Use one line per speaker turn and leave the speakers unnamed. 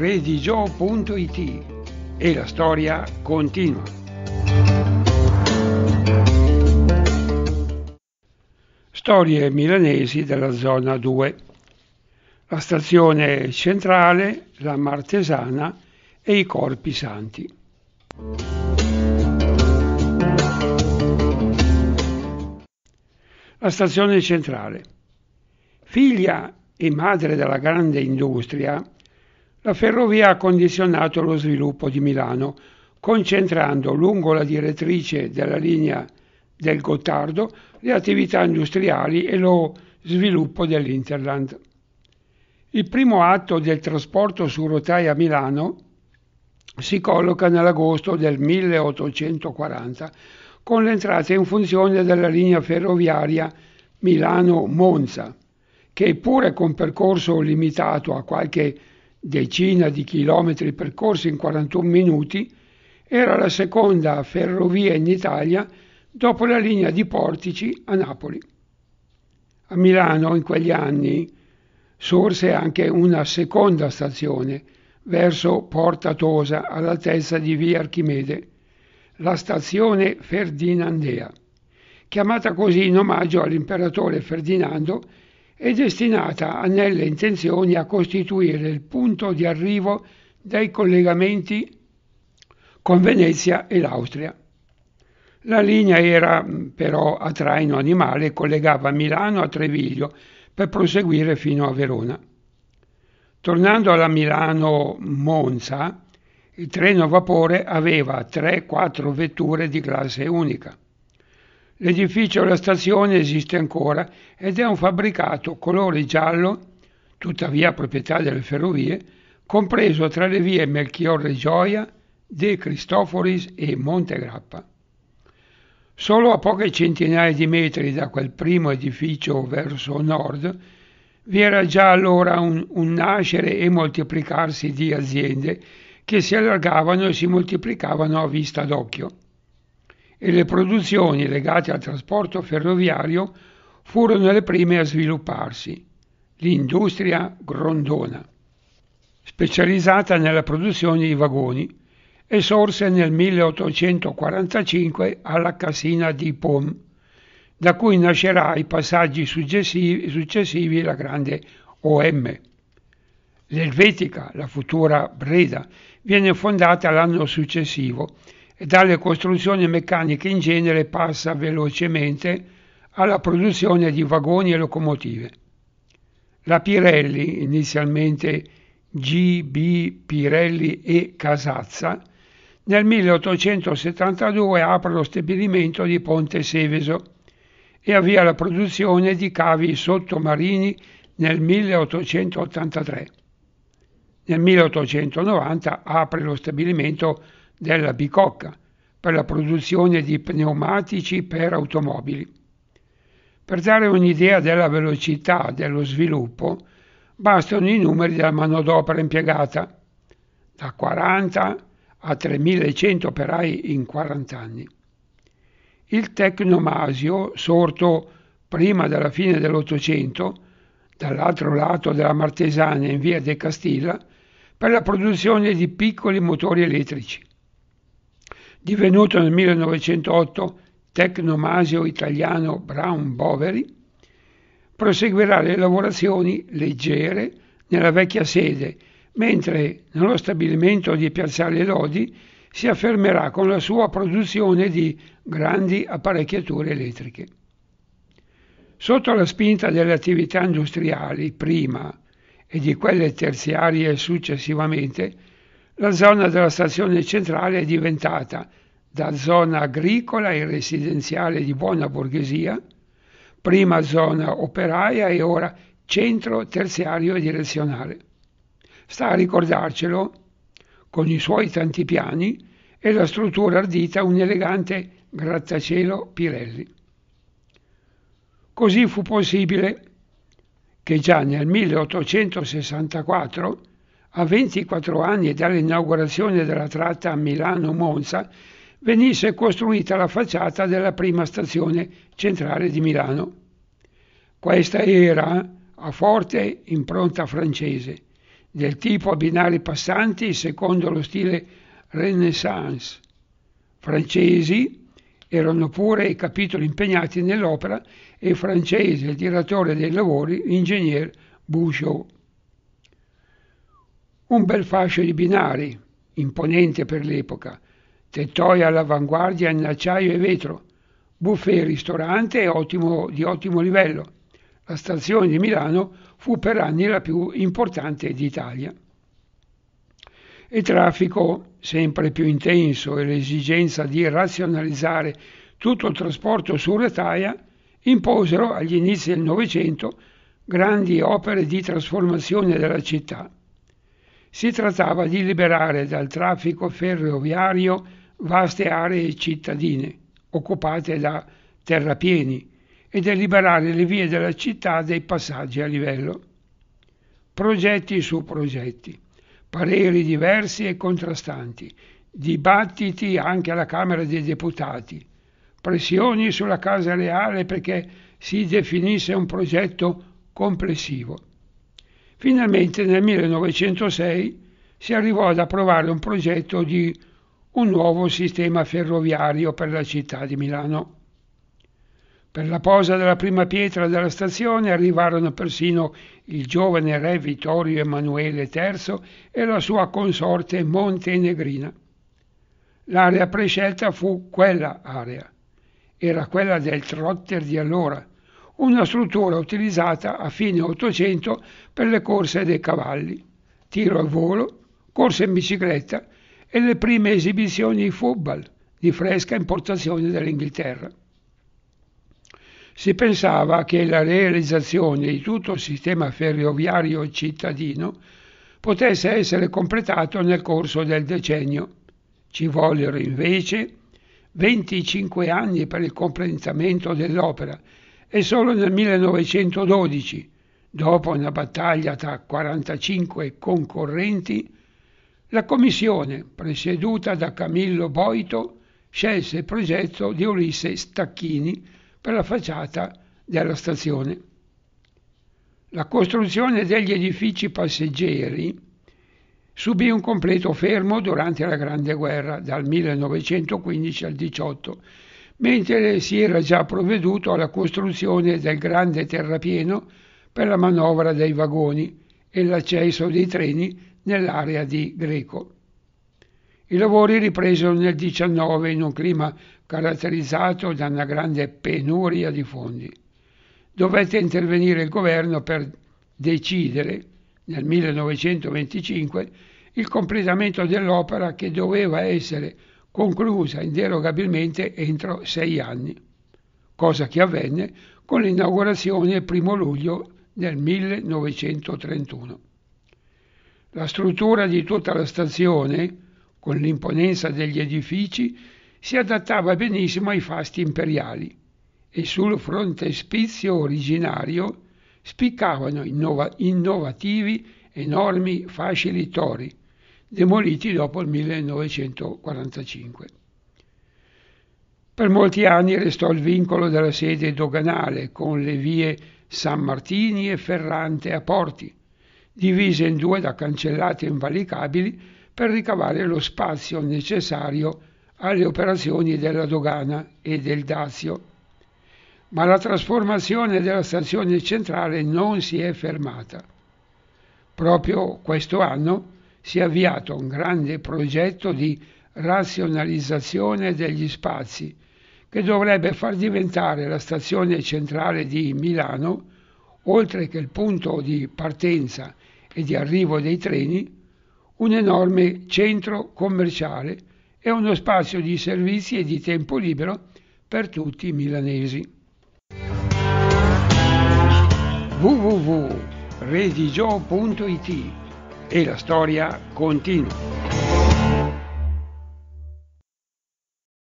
redigio.it e la storia continua. Storie milanesi della zona 2. La stazione centrale, la Martesana e i corpi santi. La stazione centrale. Figlia e madre della grande industria, la ferrovia ha condizionato lo sviluppo di Milano, concentrando lungo la direttrice della linea del Gottardo le attività industriali e lo sviluppo dell'Interland. Il primo atto del trasporto su rotaia a Milano si colloca nell'agosto del 1840 con l'entrata in funzione della linea ferroviaria Milano-Monza, che pure con percorso limitato a qualche decina di chilometri percorsi in 41 minuti, era la seconda ferrovia in Italia dopo la linea di Portici a Napoli. A Milano in quegli anni sorse anche una seconda stazione verso Porta Tosa all'altezza di via Archimede, la stazione Ferdinandea, chiamata così in omaggio all'imperatore Ferdinando è destinata a nelle intenzioni a costituire il punto di arrivo dei collegamenti con Venezia e l'Austria. La linea era mm, però a traino animale e collegava Milano a Treviglio per proseguire fino a Verona. Tornando alla Milano-Monza, il treno a vapore aveva 3-4 vetture di classe unica. L'edificio alla stazione esiste ancora ed è un fabbricato colore giallo, tuttavia proprietà delle ferrovie, compreso tra le vie Melchiorre Gioia, De Cristoforis e Montegrappa. Solo a poche centinaia di metri da quel primo edificio verso nord vi era già allora un, un nascere e moltiplicarsi di aziende che si allargavano e si moltiplicavano a vista d'occhio e le produzioni legate al trasporto ferroviario furono le prime a svilupparsi, l'industria grondona, specializzata nella produzione di vagoni, e sorse nel 1845 alla casina di Pom, da cui nascerà i passaggi successivi, successivi la grande OM. L'Elvetica, la futura Breda, viene fondata l'anno successivo e dalle costruzioni meccaniche in genere passa velocemente alla produzione di vagoni e locomotive. La Pirelli, inizialmente G.B. Pirelli e Casazza, nel 1872 apre lo stabilimento di Ponte Seveso e avvia la produzione di cavi sottomarini nel 1883. Nel 1890 apre lo stabilimento di della Bicocca per la produzione di pneumatici per automobili. Per dare un'idea della velocità dello sviluppo, bastano i numeri della manodopera impiegata, da 40 a 3100 operai in 40 anni. Il Tecnomasio, sorto prima della fine dell'Ottocento, dall'altro lato della Martesana in via De Castilla, per la produzione di piccoli motori elettrici. Divenuto nel 1908 tecnomasio italiano Brown Boveri, proseguirà le lavorazioni leggere nella vecchia sede, mentre nello stabilimento di Piazzale Lodi si affermerà con la sua produzione di grandi apparecchiature elettriche. Sotto la spinta delle attività industriali prima e di quelle terziarie successivamente, la zona della stazione centrale è diventata, da zona agricola e residenziale di buona borghesia, prima zona operaia e ora centro terziario e direzionale. Sta a ricordarcelo, con i suoi tanti piani e la struttura ardita, un elegante grattacielo Pirelli. Così fu possibile che già nel 1864 a 24 anni dall'inaugurazione della tratta Milano-Monza, venisse costruita la facciata della prima stazione centrale di Milano. Questa era a forte impronta francese, del tipo a binari passanti secondo lo stile Renaissance. Francesi erano pure i capitoli impegnati nell'opera e francese il direttore dei lavori, l'ingegner Bouchot. Un bel fascio di binari, imponente per l'epoca, tettoia all'avanguardia in acciaio e vetro, buffet e ristorante ottimo, di ottimo livello. La stazione di Milano fu per anni la più importante d'Italia. Il traffico sempre più intenso e l'esigenza di razionalizzare tutto il trasporto su retaia imposero agli inizi del Novecento grandi opere di trasformazione della città. Si trattava di liberare dal traffico ferroviario vaste aree cittadine, occupate da terrapieni, e di liberare le vie della città dai passaggi a livello. Progetti su progetti, pareri diversi e contrastanti, dibattiti anche alla Camera dei Deputati, pressioni sulla Casa Reale perché si definisse un progetto complessivo. Finalmente nel 1906 si arrivò ad approvare un progetto di un nuovo sistema ferroviario per la città di Milano. Per la posa della prima pietra della stazione arrivarono persino il giovane re Vittorio Emanuele III e la sua consorte montenegrina. L'area prescelta fu quella area, era quella del trotter di allora, una struttura utilizzata a fine Ottocento per le corse dei cavalli, tiro al volo, corse in bicicletta e le prime esibizioni di football di fresca importazione dall'Inghilterra. Si pensava che la realizzazione di tutto il sistema ferroviario cittadino potesse essere completato nel corso del decennio. Ci vollero invece 25 anni per il completamento dell'opera e solo nel 1912, dopo una battaglia tra 45 concorrenti, la commissione, presieduta da Camillo Boito, scelse il progetto di Ulisse Stacchini per la facciata della stazione. La costruzione degli edifici passeggeri subì un completo fermo durante la Grande Guerra dal 1915 al 1918 mentre si era già provveduto alla costruzione del grande terrapieno per la manovra dei vagoni e l'accesso dei treni nell'area di Greco. I lavori ripresero nel 19 in un clima caratterizzato da una grande penuria di fondi. Dovette intervenire il governo per decidere, nel 1925, il completamento dell'opera che doveva essere conclusa inderogabilmente entro sei anni, cosa che avvenne con l'inaugurazione il 1 luglio del 1931. La struttura di tutta la stazione, con l'imponenza degli edifici, si adattava benissimo ai fasti imperiali e sul frontespizio originario spiccavano innova- innovativi enormi fascili tori demoliti dopo il 1945. Per molti anni restò il vincolo della sede doganale con le vie San Martini e Ferrante a Porti, divise in due da cancellate invalicabili per ricavare lo spazio necessario alle operazioni della dogana e del Dazio. Ma la trasformazione della stazione centrale non si è fermata. Proprio questo anno si è avviato un grande progetto di razionalizzazione degli spazi che dovrebbe far diventare la stazione centrale di Milano, oltre che il punto di partenza e di arrivo dei treni, un enorme centro commerciale e uno spazio di servizi e di tempo libero per tutti i milanesi. www.redigio.it e la storia continua.